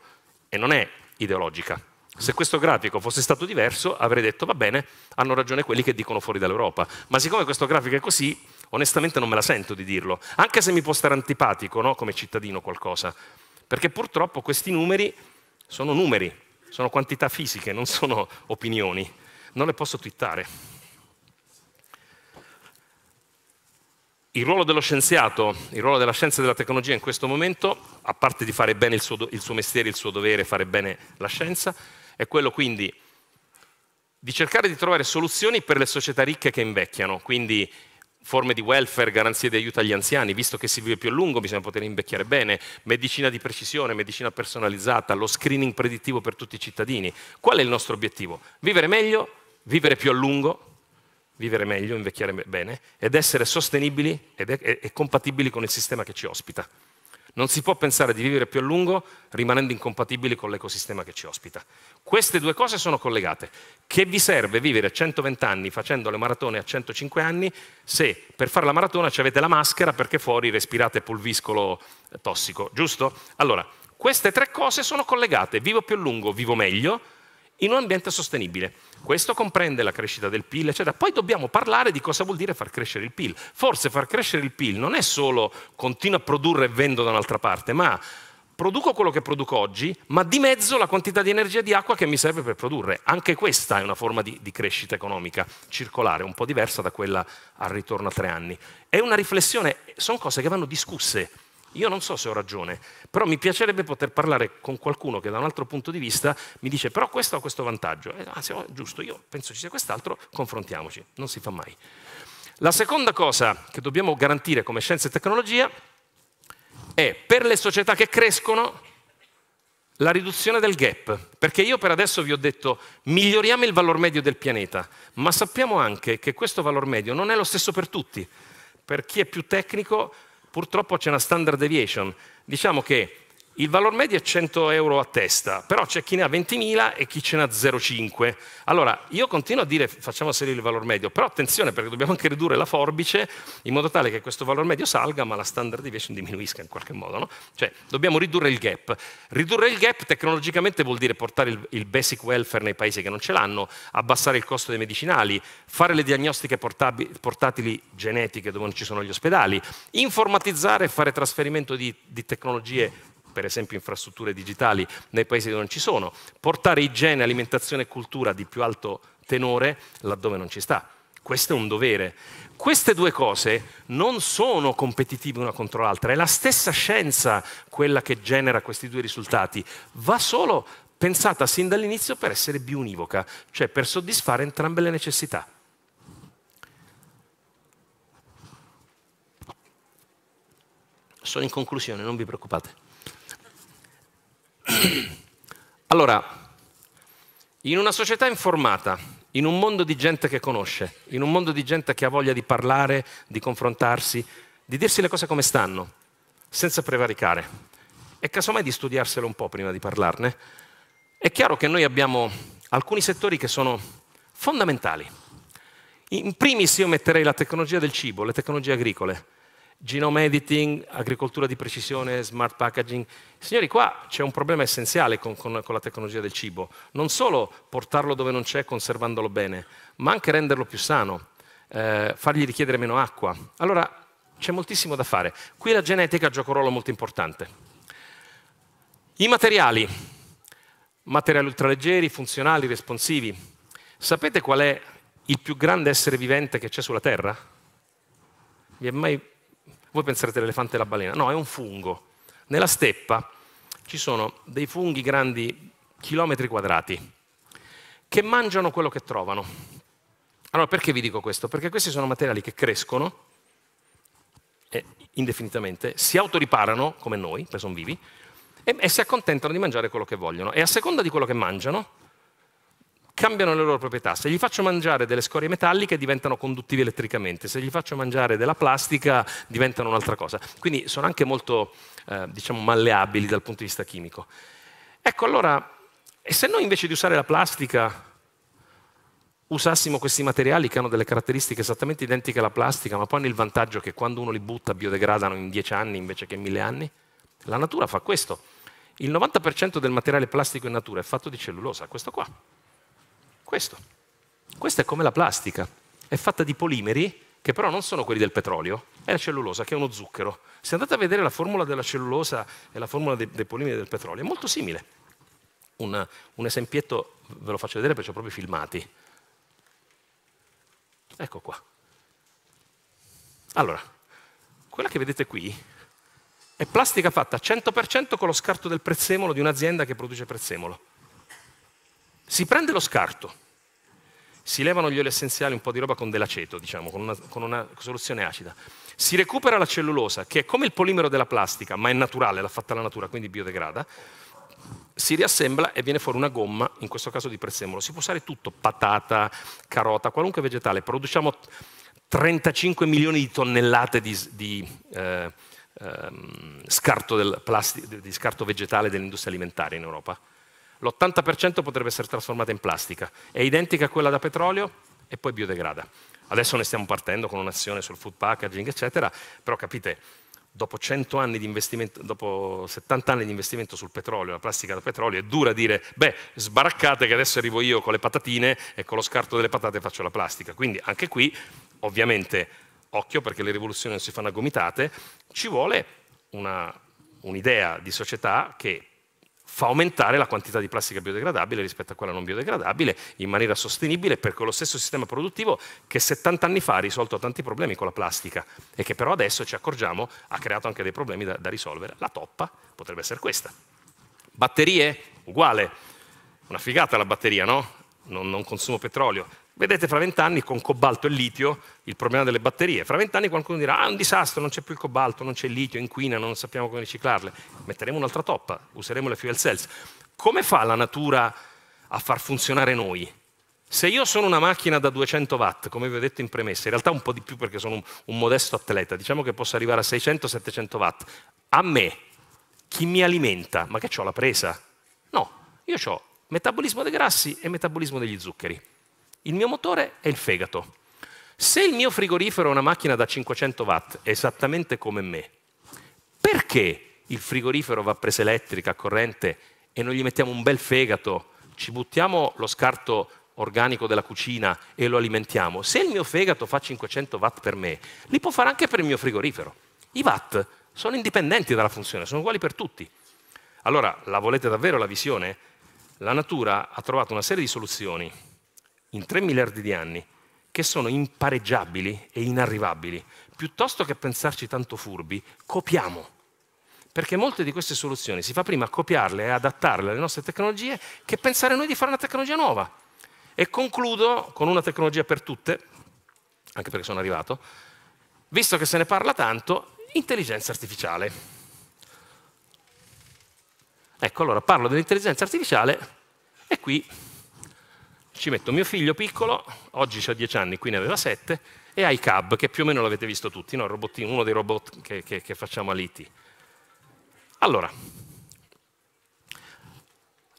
e non è ideologica. Se questo grafico fosse stato diverso, avrei detto va bene, hanno ragione quelli che dicono fuori dall'Europa. Ma siccome questo grafico è così, onestamente non me la sento di dirlo, anche se mi può stare antipatico no? come cittadino qualcosa. Perché purtroppo questi numeri sono numeri, sono quantità fisiche, non sono opinioni non le posso twittare. Il ruolo dello scienziato, il ruolo della scienza e della tecnologia in questo momento, a parte di fare bene il suo, il suo mestiere, il suo dovere, fare bene la scienza, è quello quindi di cercare di trovare soluzioni per le società ricche che invecchiano, quindi forme di welfare, garanzie di aiuto agli anziani, visto che si vive più a lungo bisogna poter invecchiare bene, medicina di precisione, medicina personalizzata, lo screening predittivo per tutti i cittadini. Qual è il nostro obiettivo? Vivere meglio vivere più a lungo, vivere meglio, invecchiare bene, ed essere sostenibili ed e, e compatibili con il sistema che ci ospita. Non si può pensare di vivere più a lungo rimanendo incompatibili con l'ecosistema che ci ospita. Queste due cose sono collegate. Che vi serve vivere a 120 anni facendo le maratone a 105 anni se per fare la maratona ci avete la maschera perché fuori respirate pulviscolo eh, tossico, giusto? Allora, queste tre cose sono collegate. Vivo più a lungo, vivo meglio, in un ambiente sostenibile. Questo comprende la crescita del PIL, eccetera. Poi dobbiamo parlare di cosa vuol dire far crescere il PIL. Forse far crescere il PIL non è solo continuo a produrre e vendo da un'altra parte, ma produco quello che produco oggi, ma dimezzo la quantità di energia e di acqua che mi serve per produrre. Anche questa è una forma di, di, crescita economica circolare, un po' diversa da quella al ritorno a tre anni. È una riflessione, sono cose che vanno discusse io non so se ho ragione, però mi piacerebbe poter parlare con qualcuno che da un altro punto di vista mi dice però questo ha questo vantaggio, eh, anzi oh, giusto, io penso ci sia quest'altro, confrontiamoci, non si fa mai. La seconda cosa che dobbiamo garantire come scienza e tecnologia è per le società che crescono la riduzione del gap, perché io per adesso vi ho detto miglioriamo il valore medio del pianeta, ma sappiamo anche che questo valore medio non è lo stesso per tutti. Per chi è più tecnico Purtroppo c'è una standard deviation. Diciamo che il valore medio è 100 euro a testa, però c'è chi ne ha 20.000 e chi ce n'ha 0,5. Allora, io continuo a dire facciamo salire il valore medio, però attenzione perché dobbiamo anche ridurre la forbice in modo tale che questo valore medio salga ma la standard deviation diminuisca in qualche modo. No? Cioè, dobbiamo ridurre il gap. Ridurre il gap tecnologicamente vuol dire portare il, il basic welfare nei paesi che non ce l'hanno, abbassare il costo dei medicinali, fare le diagnostiche portabi, portatili genetiche dove non ci sono gli ospedali, informatizzare e fare trasferimento di, di tecnologie per esempio infrastrutture digitali, nei paesi dove non ci sono, portare igiene, alimentazione e cultura di più alto tenore laddove non ci sta. Questo è un dovere. Queste due cose non sono competitive una contro l'altra, è la stessa scienza quella che genera questi due risultati, va solo pensata sin dall'inizio per essere biunivoca, cioè per soddisfare entrambe le necessità. Sono in conclusione, non vi preoccupate. Allora, in una società informata, in un mondo di gente che conosce, in un mondo di gente che ha voglia di parlare, di confrontarsi, di dirsi le cose come stanno, senza prevaricare, e casomai di studiarselo un po' prima di parlarne, è chiaro che noi abbiamo alcuni settori che sono fondamentali. In primis io metterei la tecnologia del cibo, le tecnologie agricole genome editing, agricoltura di precisione, smart packaging. Signori, qua c'è un problema essenziale con, con, con, la tecnologia del cibo. Non solo portarlo dove non c'è conservandolo bene, ma anche renderlo più sano, eh, fargli richiedere meno acqua. Allora, c'è moltissimo da fare. Qui la genetica gioca un ruolo molto importante. I materiali, materiali ultraleggeri, funzionali, responsivi. Sapete qual è il più grande essere vivente che c'è sulla Terra? Vi è mai voi penserete all'elefante e la balena, no, è un fungo. Nella steppa ci sono dei funghi grandi chilometri quadrati che mangiano quello che trovano. Allora perché vi dico questo? Perché questi sono materiali che crescono eh, indefinitamente, si autoriparano come noi, perché sono vivi, e, e si accontentano di mangiare quello che vogliono. E a seconda di quello che mangiano, cambiano le loro proprietà. Se gli faccio mangiare delle scorie metalliche diventano conduttivi elettricamente, se gli faccio mangiare della plastica diventano un'altra cosa. Quindi sono anche molto, eh, diciamo, malleabili dal punto di vista chimico. Ecco, allora, e se noi invece di usare la plastica usassimo questi materiali che hanno delle caratteristiche esattamente identiche alla plastica, ma poi hanno il vantaggio che quando uno li butta biodegradano in dieci anni invece che in 1000 anni? La natura fa questo. Il 90% del materiale plastico in natura è fatto di cellulosa, questo qua. Questo. Questa è come la plastica, è fatta di polimeri che però non sono quelli del petrolio, è la cellulosa che è uno zucchero. Se andate a vedere la formula della cellulosa e la formula dei, dei polimeri del petrolio è molto simile. Un, un esempietto ve lo faccio vedere perché ho proprio filmati. Ecco qua. Allora, quella che vedete qui è plastica fatta 100% con lo scarto del prezzemolo di un'azienda che produce prezzemolo. Si prende lo scarto, si levano gli oli essenziali, un po' di roba con dell'aceto, diciamo, con una, con una soluzione acida. Si recupera la cellulosa, che è come il polimero della plastica, ma è naturale, l'ha fatta la natura, quindi biodegrada. Si riassembla e viene fuori una gomma, in questo caso di prezzemolo. Si può usare tutto, patata, carota, qualunque vegetale. Produciamo 35 milioni di tonnellate di, di eh, ehm, scarto, plasti- di scarto vegetale dell'industria alimentare in Europa l'80% potrebbe essere trasformata in plastica, è identica a quella da petrolio e poi biodegrada. Adesso ne stiamo partendo con un'azione sul food packaging, eccetera, però capite, dopo, anni dopo 70 anni di investimento sul petrolio, la plastica da petrolio, è dura dire, beh, sbaraccate che adesso arrivo io con le patatine e con lo scarto delle patate faccio la plastica. Quindi anche qui, ovviamente, occhio perché le rivoluzioni non si fanno a gomitate, ci vuole un'idea di società che fa aumentare la quantità di plastica biodegradabile rispetto a quella non biodegradabile in maniera sostenibile per quello stesso sistema produttivo che 70 anni fa ha risolto tanti problemi con la plastica e che però adesso ci accorgiamo ha creato anche dei problemi da, da risolvere. La toppa potrebbe essere questa. Batterie, uguale. Una figata la batteria, no? Non, non consumo petrolio, Vedete fra vent'anni con cobalto e litio il problema delle batterie. Fra vent'anni qualcuno dirà, ah, è un disastro, non c'è più il cobalto, non c'è il litio, inquina, non sappiamo come riciclarle. Metteremo un'altra toppa, useremo le fuel cells. Come fa la natura a far funzionare noi? Se io sono una macchina da 200 watt, come vi ho detto in premessa, in realtà un po' di più perché sono un, un modesto atleta, diciamo che posso arrivare a 600-700 watt, a me, chi mi alimenta? Ma che ho la presa? No, io ho metabolismo dei grassi e metabolismo degli zuccheri il mio motore è il fegato. Se il mio frigorifero è una macchina da 500 watt, esattamente come me, perché il frigorifero va a presa elettrica, a corrente, e non gli mettiamo un bel fegato, ci buttiamo lo scarto organico della cucina e lo alimentiamo? Se il mio fegato fa 500 watt per me, li può fare anche per il mio frigorifero. I watt sono indipendenti dalla funzione, sono uguali per tutti. Allora, la volete davvero la visione? La natura ha trovato una serie di soluzioni in 3 miliardi di anni che sono impareggiabili e inarrivabili, piuttosto che pensarci tanto furbi, copiamo. Perché molte di queste soluzioni si fa prima a copiarle e adattarle alle nostre tecnologie che pensare noi di fare una tecnologia nuova. E concludo con una tecnologia per tutte, anche perché sono arrivato, visto che se ne parla tanto, intelligenza artificiale. Ecco, allora parlo dell'intelligenza artificiale e qui ci metto mio figlio piccolo, oggi ha 10 anni, qui ne aveva 7, e iCab, che più o meno l'avete visto tutti, no? uno dei robot che, che, che facciamo all'IT. Allora,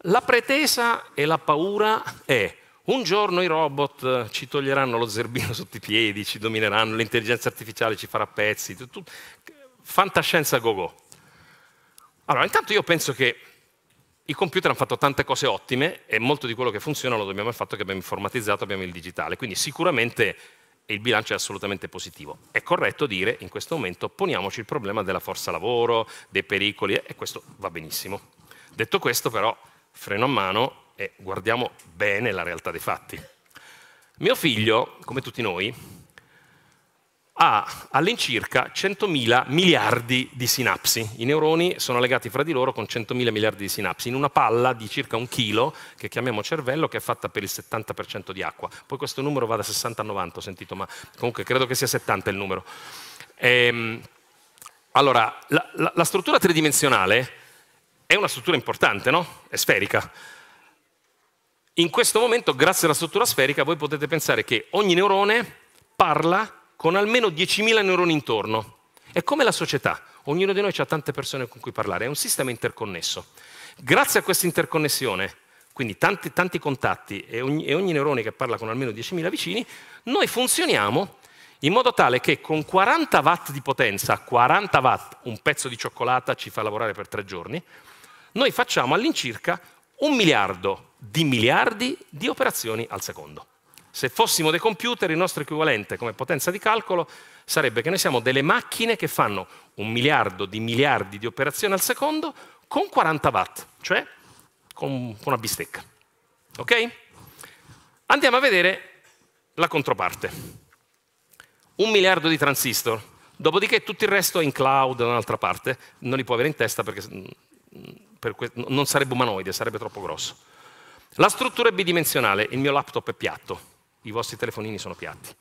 la pretesa e la paura è un giorno i robot eh, ci toglieranno lo zerbino sotto i piedi, ci domineranno, l'intelligenza artificiale ci farà pezzi, tutto, fantascienza go go. Allora, intanto io penso che i computer hanno fatto tante cose ottime e molto di quello che funziona lo dobbiamo al fatto che abbiamo informatizzato, abbiamo il digitale. Quindi sicuramente il bilancio è assolutamente positivo. È corretto dire in questo momento poniamoci il problema della forza lavoro, dei pericoli e questo va benissimo. Detto questo però freno a mano e guardiamo bene la realtà dei fatti. Mio figlio, come tutti noi, ha all'incirca 100.000 miliardi di sinapsi. I neuroni sono legati fra di loro con 100.000 miliardi di sinapsi, in una palla di circa un chilo, che chiamiamo cervello, che è fatta per il 70% di acqua. Poi questo numero va da 60 a 90, ho sentito, ma comunque credo che sia 70 il numero. Ehm, allora, la, la, la struttura tridimensionale è una struttura importante, no? È sferica. In questo momento, grazie alla struttura sferica, voi potete pensare che ogni neurone parla con almeno 10.000 neuroni intorno. È come la società, ognuno di noi ha tante persone con cui parlare, è un sistema interconnesso. Grazie a questa interconnessione, quindi tanti, tanti contatti e ogni, e ogni neurone che parla con almeno 10.000 vicini, noi funzioniamo in modo tale che con 40 watt di potenza, 40 watt, un pezzo di cioccolata ci fa lavorare per tre giorni, noi facciamo all'incirca un miliardo di miliardi di operazioni al secondo. Se fossimo dei computer, il nostro equivalente come potenza di calcolo sarebbe che noi siamo delle macchine che fanno un miliardo di miliardi di operazioni al secondo con 40 watt, cioè con una bistecca. Ok? Andiamo a vedere la controparte. Un miliardo di transistor, dopodiché tutto il resto è in cloud da un'altra parte, non li può avere in testa perché mm, per non sarebbe umanoide, sarebbe troppo grosso. La struttura è bidimensionale, il mio laptop è piatto, i vostri telefonini sono piatti.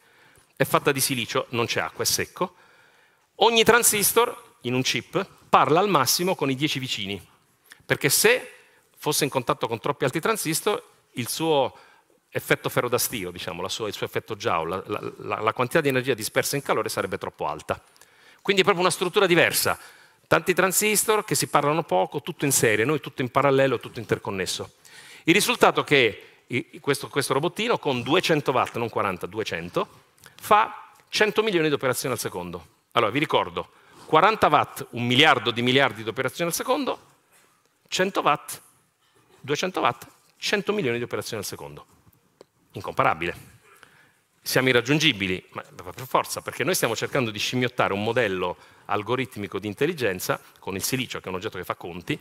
È fatta di silicio, non c'è acqua, è secco. Ogni transistor in un chip parla al massimo con i 10 vicini, perché se fosse in contatto con troppi altri transistor, il suo effetto ferrodastio, diciamo, sua, il suo effetto Joule, la, la, la quantità di energia dispersa in calore sarebbe troppo alta. Quindi è proprio una struttura diversa. Tanti transistor che si parlano poco, tutto in serie, noi tutto in parallelo, tutto interconnesso. Il risultato è che questo, questo robottino con 200 watt, non 40, 200, fa 100 milioni di operazioni al secondo. Allora, vi ricordo, 40 watt, un miliardo di miliardi di operazioni al secondo, 100 watt, 200 watt, 100 milioni di operazioni al secondo. Incomparabile. Siamo irraggiungibili, ma per forza, perché noi stiamo cercando di scimmiottare un modello algoritmico di intelligenza con il silicio, che è un oggetto che fa conti,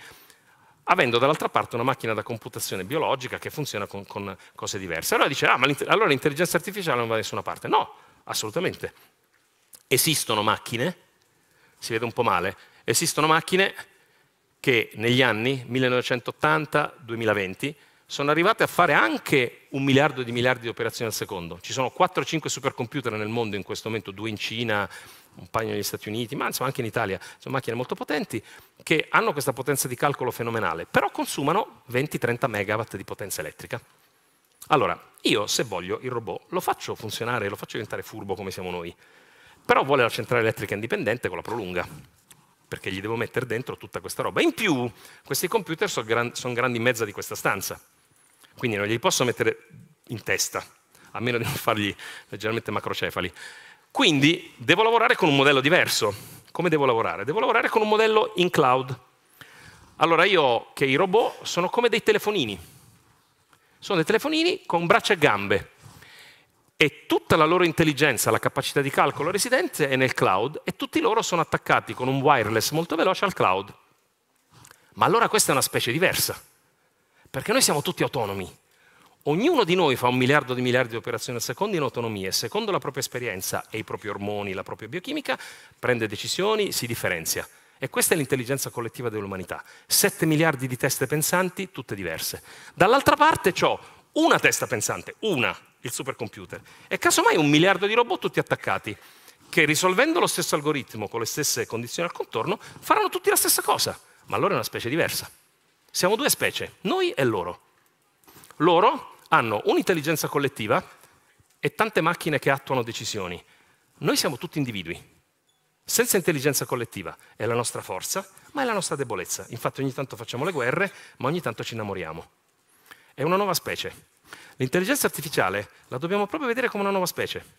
avendo dall'altra parte una macchina da computazione biologica che funziona con, con cose diverse. Allora dice, ah, ma allora l'intelligenza artificiale non va da nessuna parte. No, assolutamente. Esistono macchine, si vede un po' male, esistono macchine che negli anni 1980-2020 sono arrivate a fare anche un miliardo di miliardi di operazioni al secondo. Ci sono 4-5 supercomputer nel mondo in questo momento, due in Cina, un paio negli Stati Uniti, ma insomma anche in Italia, sono macchine molto potenti, che hanno questa potenza di calcolo fenomenale, però consumano 20-30 megawatt di potenza elettrica. Allora, io se voglio il robot lo faccio funzionare, lo faccio diventare furbo come siamo noi, però vuole la centrale elettrica indipendente con la prolunga, perché gli devo mettere dentro tutta questa roba. In più, questi computer sono gran, son grandi in mezzo di questa stanza quindi non glieli posso mettere in testa, a meno di non fargli leggermente macrocefali. Quindi devo lavorare con un modello diverso. Come devo lavorare? Devo lavorare con un modello in cloud. Allora io ho che i robot sono come dei telefonini. Sono dei telefonini con braccia e gambe. E tutta la loro intelligenza, la capacità di calcolo residente è nel cloud e tutti loro sono attaccati con un wireless molto veloce al cloud. Ma allora questa è una specie diversa. Perché noi siamo tutti autonomi. Ognuno di noi fa un miliardo di miliardi di operazioni al secondo in autonomia, e secondo la propria esperienza e i propri ormoni, la propria biochimica, prende decisioni, si differenzia. E questa è l'intelligenza collettiva dell'umanità. Sette miliardi di teste pensanti, tutte diverse. Dall'altra parte ho una testa pensante, una, il supercomputer, e casomai un miliardo di robot tutti attaccati, che risolvendo lo stesso algoritmo con le stesse condizioni al contorno, faranno tutti la stessa cosa, ma allora è una specie diversa. Siamo due specie, noi e loro. Loro hanno un'intelligenza collettiva e tante macchine che attuano decisioni. Noi siamo tutti individui, senza intelligenza collettiva. È la nostra forza, ma è la nostra debolezza. Infatti ogni tanto facciamo le guerre, ma ogni tanto ci innamoriamo. È una nuova specie. L'intelligenza artificiale la dobbiamo proprio vedere come una nuova specie.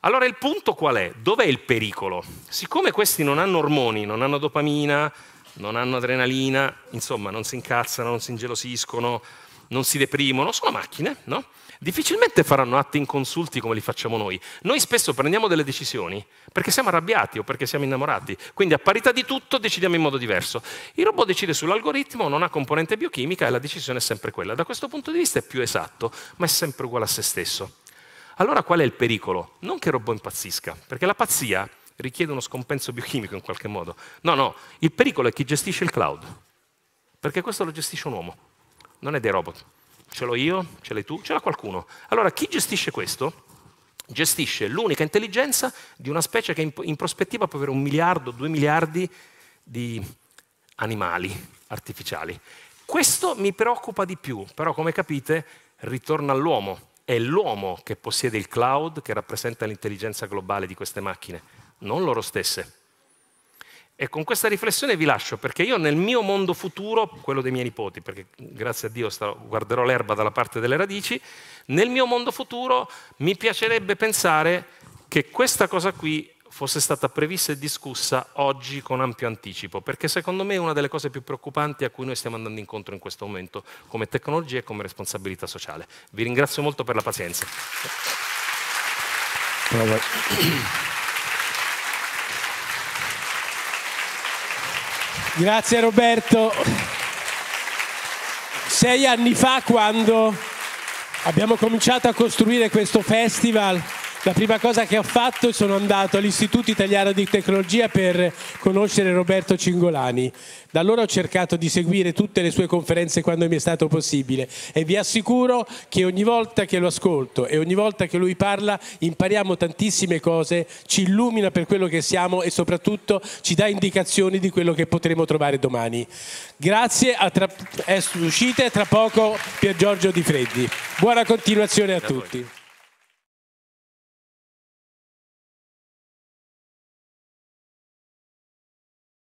Allora il punto qual è? Dov'è il pericolo? Siccome questi non hanno ormoni, non hanno dopamina, non hanno adrenalina, insomma non si incazzano, non si ingelosiscono, non si deprimono, sono macchine, no? Difficilmente faranno atti inconsulti come li facciamo noi. Noi spesso prendiamo delle decisioni perché siamo arrabbiati o perché siamo innamorati, quindi a parità di tutto decidiamo in modo diverso. Il robot decide sull'algoritmo, non ha componente biochimica e la decisione è sempre quella. Da questo punto di vista è più esatto, ma è sempre uguale a se stesso. Allora qual è il pericolo? Non che il robot impazzisca, perché la pazzia richiede uno scompenso biochimico in qualche modo. No, no, il pericolo è chi gestisce il cloud, perché questo lo gestisce un uomo, non è dei robot. Ce l'ho io, ce l'hai tu, ce l'ha qualcuno. Allora chi gestisce questo gestisce l'unica intelligenza di una specie che in, prospettiva può avere un miliardo, due miliardi di animali artificiali. Questo mi preoccupa di più, però come capite ritorna all'uomo. È l'uomo che possiede il cloud, che rappresenta l'intelligenza globale di queste macchine non loro stesse. E con questa riflessione vi lascio, perché io nel mio mondo futuro, quello dei miei nipoti, perché grazie a Dio guarderò l'erba dalla parte delle radici, nel mio mondo futuro mi piacerebbe pensare che questa cosa qui fosse stata prevista e discussa oggi con ampio anticipo, perché secondo me è una delle cose più preoccupanti a cui noi stiamo andando incontro in questo momento, come tecnologia e come responsabilità sociale. Vi ringrazio molto per la pazienza. Bravo. Grazie Roberto. Sei anni fa quando abbiamo cominciato a costruire questo festival, la prima cosa che ho fatto sono andato all'Istituto Italiano di Tecnologia per conoscere Roberto Cingolani. Da allora ho cercato di seguire tutte le sue conferenze quando mi è stato possibile e vi assicuro che ogni volta che lo ascolto e ogni volta che lui parla impariamo tantissime cose, ci illumina per quello che siamo e soprattutto ci dà indicazioni di quello che potremo trovare domani. Grazie, a tra... uscite tra poco Pier Giorgio Di Freddi. Buona continuazione a tutti.